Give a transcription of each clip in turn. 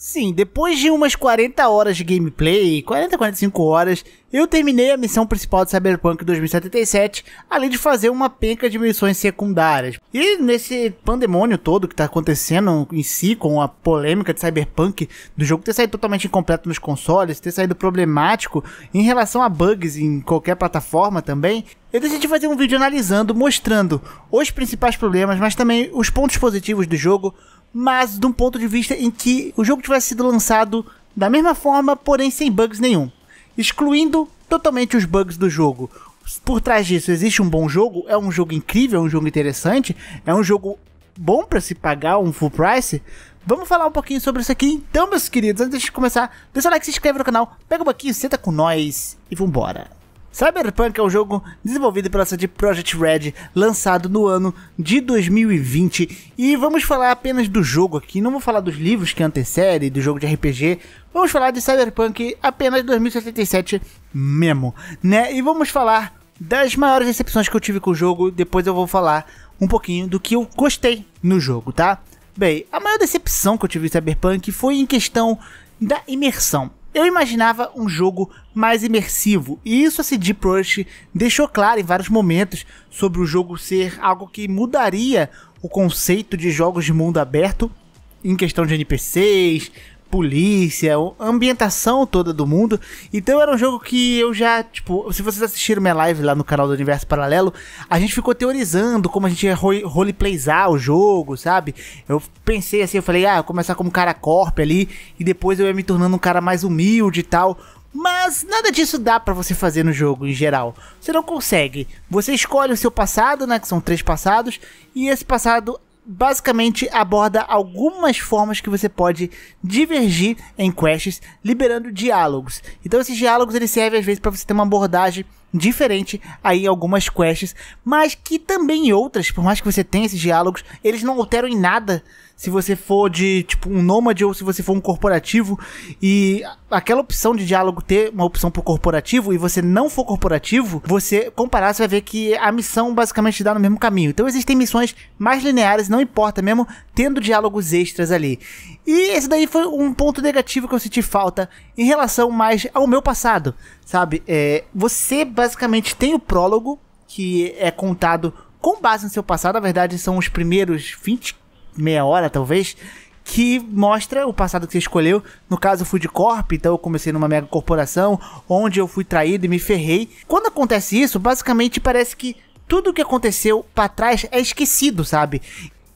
Sim, depois de umas 40 horas de gameplay, 40, 45 horas, eu terminei a missão principal de Cyberpunk 2077, além de fazer uma penca de missões secundárias. E nesse pandemônio todo que está acontecendo em si, com a polêmica de Cyberpunk, do jogo ter saído totalmente incompleto nos consoles, ter saído problemático em relação a bugs em qualquer plataforma também, eu decidi fazer um vídeo analisando, mostrando os principais problemas, mas também os pontos positivos do jogo, mas de um ponto de vista em que o jogo tivesse sido lançado da mesma forma, porém sem bugs nenhum, excluindo totalmente os bugs do jogo. Por trás disso existe um bom jogo, é um jogo incrível, é um jogo interessante, é um jogo bom para se pagar um full price. Vamos falar um pouquinho sobre isso aqui então, meus queridos. Antes de começar, deixa o like, se inscreve no canal, pega o um banquinho, senta com nós e vambora. Cyberpunk é um jogo desenvolvido pela CD Project Red, lançado no ano de 2020. E vamos falar apenas do jogo aqui, não vou falar dos livros que antecedem, do jogo de RPG. Vamos falar de Cyberpunk apenas 2077 mesmo, né? E vamos falar das maiores decepções que eu tive com o jogo, depois eu vou falar um pouquinho do que eu gostei no jogo, tá? Bem, a maior decepção que eu tive em Cyberpunk foi em questão da imersão. Eu imaginava um jogo mais imersivo, e isso a CD Projekt deixou claro em vários momentos sobre o jogo ser algo que mudaria o conceito de jogos de mundo aberto em questão de NPCs, polícia, ambientação toda do mundo. Então era um jogo que eu já, tipo, se vocês assistiram minha live lá no canal do Universo Paralelo, a gente ficou teorizando como a gente ia roleplayzar o jogo, sabe? Eu pensei assim, eu falei, ah, eu começar como cara corp ali e depois eu ia me tornando um cara mais humilde e tal. Mas nada disso dá para você fazer no jogo em geral. Você não consegue. Você escolhe o seu passado, né, que são três passados, e esse passado basicamente aborda algumas formas que você pode divergir em quests, liberando diálogos. Então esses diálogos eles servem às vezes para você ter uma abordagem diferente aí em algumas quests, mas que também em outras, por mais que você tenha esses diálogos, eles não alteram em nada se você for de tipo um nômade ou se você for um corporativo e aquela opção de diálogo ter uma opção pro corporativo e você não for corporativo, você comparar, você vai ver que a missão basicamente dá no mesmo caminho. Então existem missões mais lineares, não importa mesmo, tendo diálogos extras ali. E esse daí foi um ponto negativo que eu senti falta em relação mais ao meu passado, sabe? É, você basicamente tem o prólogo, que é contado com base no seu passado, na verdade são os primeiros 20, meia hora, talvez, que mostra o passado que você escolheu. No caso, eu fui de corp, então eu comecei numa mega corporação, onde eu fui traído e me ferrei. Quando acontece isso, basicamente parece que tudo o que aconteceu para trás é esquecido, sabe?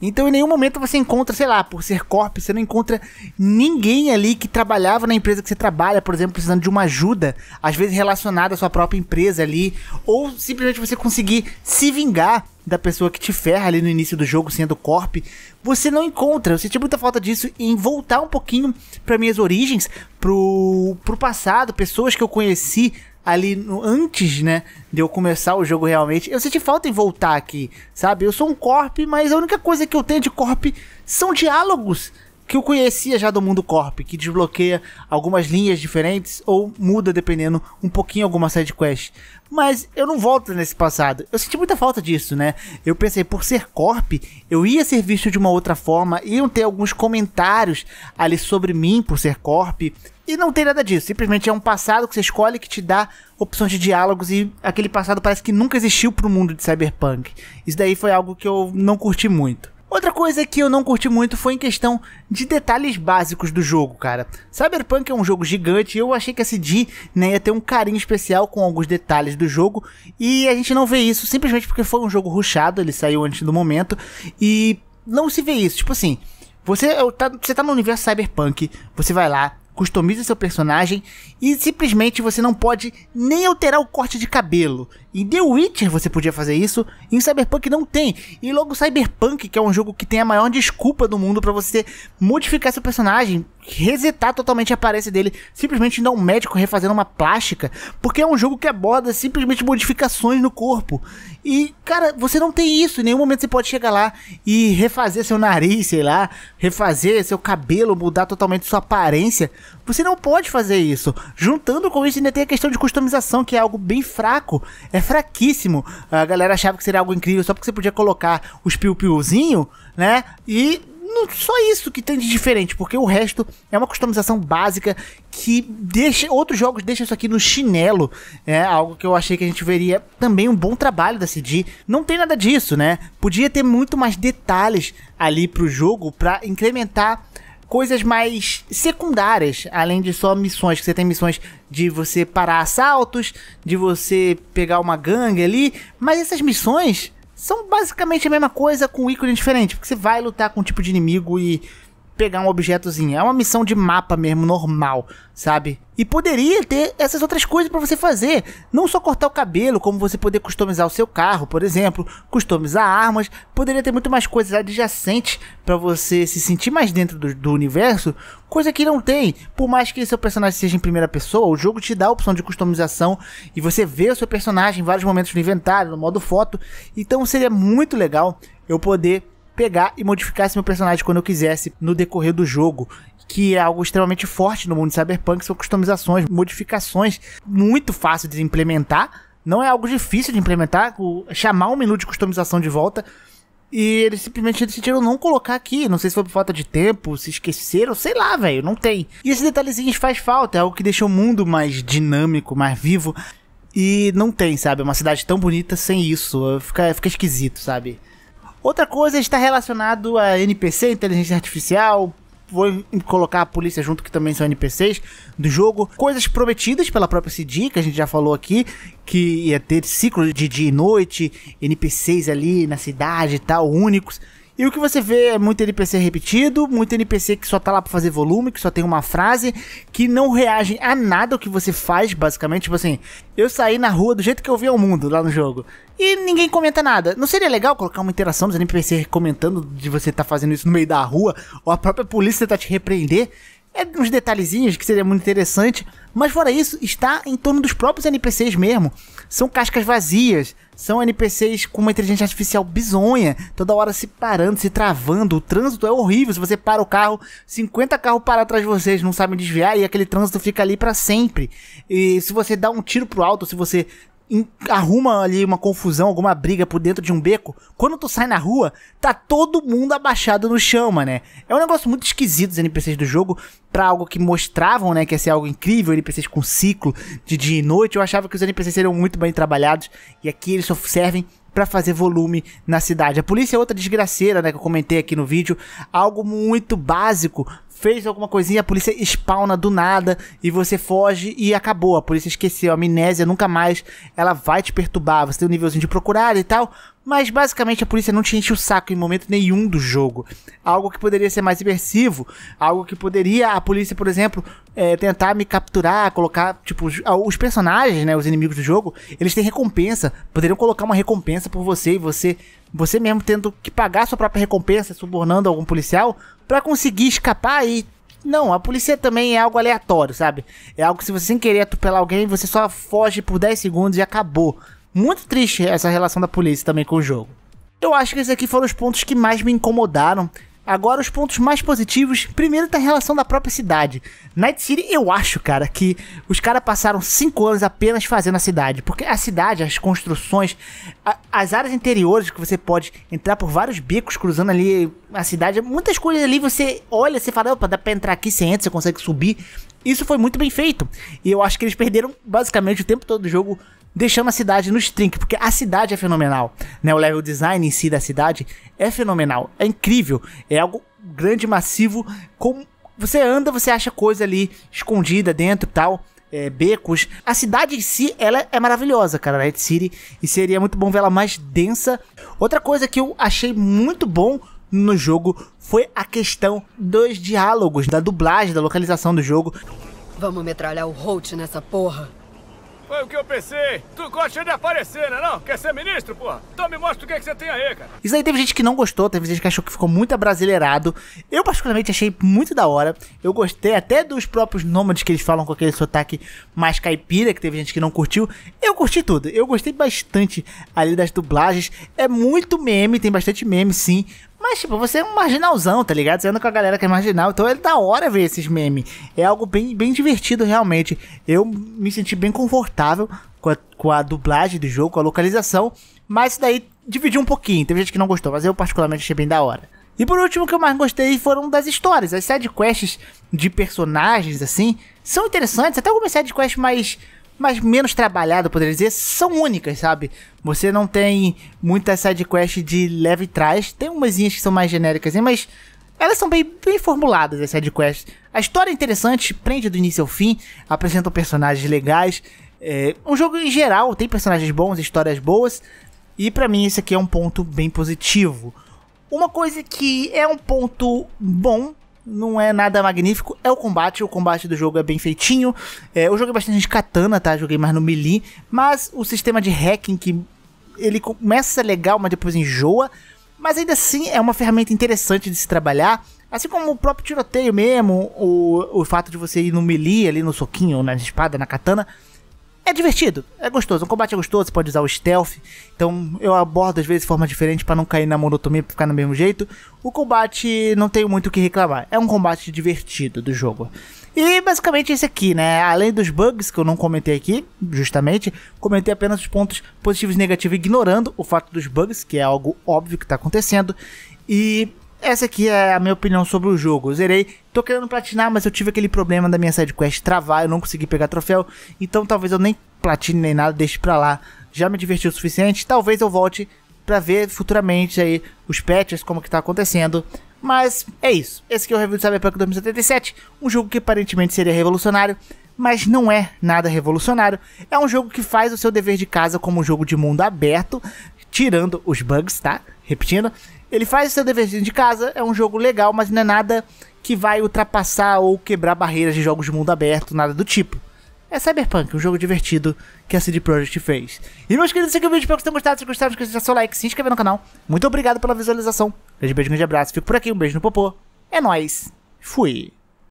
Então, em nenhum momento você encontra, sei lá, por ser corp, você não encontra ninguém ali que trabalhava na empresa que você trabalha, por exemplo, precisando de uma ajuda, às vezes relacionada à sua própria empresa ali, ou simplesmente você conseguir se vingar da pessoa que te ferra ali no início do jogo sendo corp. Você não encontra, eu senti muita falta disso em voltar um pouquinho para minhas origens, pro, pro passado, pessoas que eu conheci ali no, antes, né, de eu começar o jogo realmente, eu senti falta em voltar aqui, sabe? Eu sou um corp, mas a única coisa que eu tenho de corp são diálogos que eu conhecia já do mundo Corp, que desbloqueia algumas linhas diferentes ou muda dependendo um pouquinho alguma side quest. Mas eu não volto nesse passado. Eu senti muita falta disso, né? Eu pensei, por ser Corp, eu ia ser visto de uma outra forma, iam ter alguns comentários ali sobre mim por ser Corp. E não tem nada disso. Simplesmente é um passado que você escolhe que te dá opções de diálogos e aquele passado parece que nunca existiu pro mundo de Cyberpunk. Isso daí foi algo que eu não curti muito. Outra coisa que eu não curti muito foi em questão de detalhes básicos do jogo, cara. Cyberpunk é um jogo gigante e eu achei que a CD né, ia ter um carinho especial com alguns detalhes do jogo e a gente não vê isso simplesmente porque foi um jogo ruchado, ele saiu antes do momento e não se vê isso. Tipo assim, você é tá, você tá no universo cyberpunk, você vai lá, customiza seu personagem e simplesmente você não pode nem alterar o corte de cabelo. Em The Witcher você podia fazer isso, em Cyberpunk não tem. E logo Cyberpunk, que é um jogo que tem a maior desculpa do mundo para você modificar seu personagem, resetar totalmente a aparência dele, simplesmente não um médico refazendo uma plástica, porque é um jogo que aborda simplesmente modificações no corpo. E, cara, você não tem isso, em nenhum momento você pode chegar lá e refazer seu nariz, sei lá, refazer seu cabelo, mudar totalmente sua aparência. Você não pode fazer isso. Juntando com isso, ainda tem a questão de customização, que é algo bem fraco, é fraquíssimo. A galera achava que seria algo incrível só porque você podia colocar os piu-piuzinho, né? E não só isso que tem de diferente, porque o resto é uma customização básica que deixa outros jogos deixam isso aqui no chinelo, é algo que eu achei que a gente veria também um bom trabalho da CD. Não tem nada disso, né? Podia ter muito mais detalhes ali pro jogo para incrementar coisas mais secundárias, além de só missões, que você tem missões de você parar assaltos, de você pegar uma gangue ali, mas essas missões são basicamente a mesma coisa com um ícone diferente, porque você vai lutar com um tipo de inimigo e pegar um objetozinho. É uma missão de mapa mesmo, normal, sabe? E poderia ter essas outras coisas para você fazer. Não só cortar o cabelo, como você poder customizar o seu carro, por exemplo, customizar armas. Poderia ter muito mais coisas adjacentes para você se sentir mais dentro do, do, universo, coisa que não tem. Por mais que seu personagem seja em primeira pessoa, o jogo te dá a opção de customização e você vê o seu personagem em vários momentos no inventário, no modo foto. Então seria muito legal eu poder pegar e modificar esse meu personagem quando eu quisesse no decorrer do jogo que é algo extremamente forte no mundo de cyberpunk, são customizações, modificações muito fáceis de implementar. Não é algo difícil de implementar, o, chamar um minuto de customização de volta. E eles simplesmente decidiram não colocar aqui. Não sei se foi por falta de tempo, se esqueceram, sei lá, velho, não tem. E esses detalhezinhos faz falta, é algo que deixa o mundo mais dinâmico, mais vivo. E não tem, sabe? É uma cidade tão bonita sem isso. Fica, fica esquisito, sabe? Outra coisa está relacionado a NPC, inteligência artificial, vou colocar a polícia junto, que também são NPCs do jogo. Coisas prometidas pela própria CD, que a gente já falou aqui, que ia ter ciclo de dia e noite, NPCs ali na cidade e tal, únicos. E o que você vê é muito NPC repetido, muito NPC que só tá lá pra fazer volume, que só tem uma frase, que não reagem a nada o que você faz, basicamente. Tipo assim, eu saí na rua do jeito que eu via o mundo lá no jogo. E ninguém comenta nada. Não seria legal colocar uma interação dos NPC comentando de você tá fazendo isso no meio da rua, ou a própria polícia tentar te repreender? É uns detalhezinhos que seria muito interessante, mas fora isso, está em torno dos próprios NPCs mesmo são cascas vazias, são NPCs com uma inteligência artificial bizonha, toda hora se parando, se travando. O trânsito é horrível. Se você para o carro, 50 carros param atrás de vocês, não sabem desviar e aquele trânsito fica ali para sempre. E se você dá um tiro pro alto, se você arruma ali uma confusão, alguma briga por dentro de um beco, quando tu sai na rua, tá todo mundo abaixado no chão, né? É um negócio muito esquisito os NPCs do jogo, pra algo que mostravam, né, que ia ser algo incrível, NPCs com ciclo de dia e noite, eu achava que os NPCs seriam muito bem trabalhados, e aqui eles só servem para fazer volume na cidade. A polícia é outra desgraceira, né, que eu comentei aqui no vídeo, algo muito básico fez alguma coisinha, a polícia spawna do nada e você foge e acabou. A polícia esqueceu, a amnésia nunca mais ela vai te perturbar. Você tem um nívelzinho de procurar e tal, mas basicamente a polícia não te enche o saco em momento nenhum do jogo. Algo que poderia ser mais imersivo, algo que poderia a polícia, por exemplo, é, tentar me capturar, colocar, tipo, os, ah, personagens, né, os inimigos do jogo, eles têm recompensa, poderiam colocar uma recompensa por você e você, você mesmo tendo que pagar sua própria recompensa, subornando algum policial, para conseguir escapar e não, a polícia também é algo aleatório, sabe? É algo que se você sem querer atropelar alguém, você só foge por 10 segundos e acabou. Muito triste essa relação da polícia também com o jogo. Eu acho que esses aqui foram os pontos que mais me incomodaram. Agora, os pontos mais positivos. Primeiro, em tá relação da própria cidade. Night City, eu acho, cara, que os caras passaram cinco anos apenas fazendo a cidade. Porque a cidade, as construções, a, as áreas interiores que você pode entrar por vários becos cruzando ali a cidade. Muitas coisas ali você olha, você fala, opa, dá pra entrar aqui, você entra, você consegue subir. Isso foi muito bem feito. E eu acho que eles perderam basicamente o tempo todo do jogo deixando a cidade no string porque a cidade é fenomenal, né? O level design em si da cidade é fenomenal, é incrível, é algo grande, massivo, com você anda, você acha coisa ali escondida dentro e tal, é, becos. A cidade em si, ela é maravilhosa, cara, Night City, e seria muito bom vê-la mais densa. Outra coisa que eu achei muito bom no jogo foi a questão dos diálogos, da dublagem, da localização do jogo. Vamos metralhar o Holt nessa porra. Foi o que eu pensei. Tu gosta de aparecer, né não? Quer ser ministro, porra? Então me mostra o que, é que você tem aí, cara. Isso aí teve gente que não gostou, teve gente que achou que ficou muito abrasileirado. Eu, particularmente, achei muito da hora. Eu gostei até dos próprios nômades que eles falam com aquele sotaque mais caipira, que teve gente que não curtiu. Eu curti tudo. Eu gostei bastante ali das dublagens. É muito meme, tem bastante meme, sim. Mas, tipo, você é um marginalzão, tá ligado? Você anda com a galera que é marginal. Então é da hora ver esses memes. É algo bem, bem divertido, realmente. Eu me senti bem confortável com a, com a dublagem do jogo, com a localização. Mas isso daí dividiu um pouquinho. Teve gente que não gostou, mas eu particularmente achei bem da hora. E por último, o que eu mais gostei foram das histórias. As sidequests de personagens, assim, são interessantes. Até algumas sidequests mais mas menos trabalhado, poderia dizer, são únicas, sabe? Você não tem muita sidequest de leve trás, tem umas que são mais genéricas, mas elas são bem, bem formuladas, as sidequests. A história é interessante, prende do início ao fim, apresentam personagens legais. É, um jogo em geral tem personagens bons, histórias boas, e para mim esse aqui é um ponto bem positivo. Uma coisa que é um ponto bom não é nada magnífico. É o combate, o combate do jogo é bem feitinho. É, eu joguei bastante de katana, tá? Joguei mais no melee. Mas o sistema de hacking que ele começa legal, mas depois enjoa. Mas ainda assim é uma ferramenta interessante de se trabalhar. Assim como o próprio tiroteio mesmo, o, o fato de você ir no melee ali no soquinho, na espada, na katana, é divertido, é gostoso. Um combate é gostoso, você pode usar o stealth. Então eu abordo às vezes de forma diferente para não cair na monotonia e ficar no mesmo jeito. O combate não tenho muito o que reclamar. É um combate divertido do jogo. E basicamente esse aqui, né? Além dos bugs que eu não comentei aqui, justamente, comentei apenas os pontos positivos e negativos, ignorando o fato dos bugs, que é algo óbvio que está acontecendo. E essa aqui é a minha opinião sobre o jogo. Eu zerei, tô querendo platinar, mas eu tive aquele problema da minha sidequest travar, eu não consegui pegar troféu, então talvez eu nem platine nem nada, deixe pra lá. Já me diverti o suficiente, talvez eu volte pra ver futuramente aí os patches, como que tá acontecendo. Mas é isso. Esse aqui é o review do Cyberpunk 2077, um jogo que aparentemente seria revolucionário, mas não é nada revolucionário. É um jogo que faz o seu dever de casa como um jogo de mundo aberto, tirando os bugs, tá? Repetindo, ele faz seu deverzinho de casa, é um jogo legal, mas não é nada que vai ultrapassar ou quebrar barreiras de jogos de mundo aberto, nada do tipo. É Cyberpunk, um jogo divertido que a CD Projekt fez. E meus queridos, esse aqui é o vídeo. Espero que vocês tenham gostado. Se gostaram, não esqueça de deixar seu like, se inscrever no canal. Muito obrigado pela visualização. Grande beijo, grande abraço. Fico por aqui, um beijo no popô. É nóis. Fui.